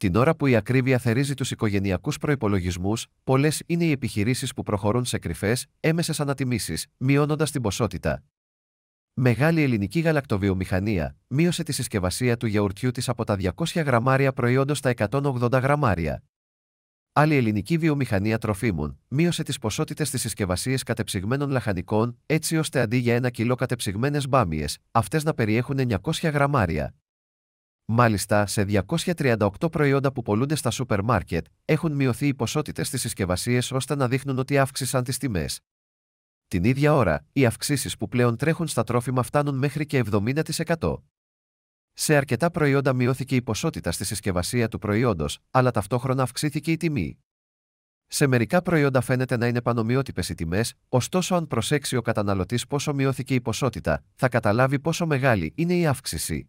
Την ώρα που η ακρίβεια θερίζει τους οικογενειακούς προπολογισμού, πολλές είναι οι επιχειρήσεις που προχωρούν σε κρυφές, έμεσες ανατιμήσεις, μειώνοντας την ποσότητα. Μεγάλη ελληνική γαλακτοβιομηχανία μείωσε τη συσκευασία του γιαουρτιού της από τα 200 γραμμάρια προϊόντος στα 180 γραμμάρια. Άλλη ελληνική βιομηχανία τροφίμων μείωσε τις ποσότητες τη συσκευασία κατεψυγμένων λαχανικών, έτσι ώστε αντί για ένα κιλό κατεψυγμένες μπάμιες, αυτές να περιέχουν 900 γραμμάρια. Μάλιστα, σε 238 προϊόντα που πολλούνται στα σούπερ μάρκετ, έχουν μειωθεί οι ποσότητες στις συσκευασίες ώστε να δείχνουν ότι αύξησαν τις τιμές. Την ίδια ώρα, οι αυξήσεις που πλέον τρέχουν στα τρόφιμα φτάνουν μέχρι και 70%. Σε αρκετά προϊόντα μειώθηκε η ποσότητα στη συσκευασία του προϊόντος, αλλά ταυτόχρονα αυξήθηκε η τιμή. Σε μερικά προϊόντα φαίνεται να είναι πανομοιότυπες οι τιμές, ωστόσο, αν προσέξει ο καταναλωτής πόσο μειώθηκε η ποσότητα, θα καταλάβει πόσο μεγάλη είναι η αύξηση.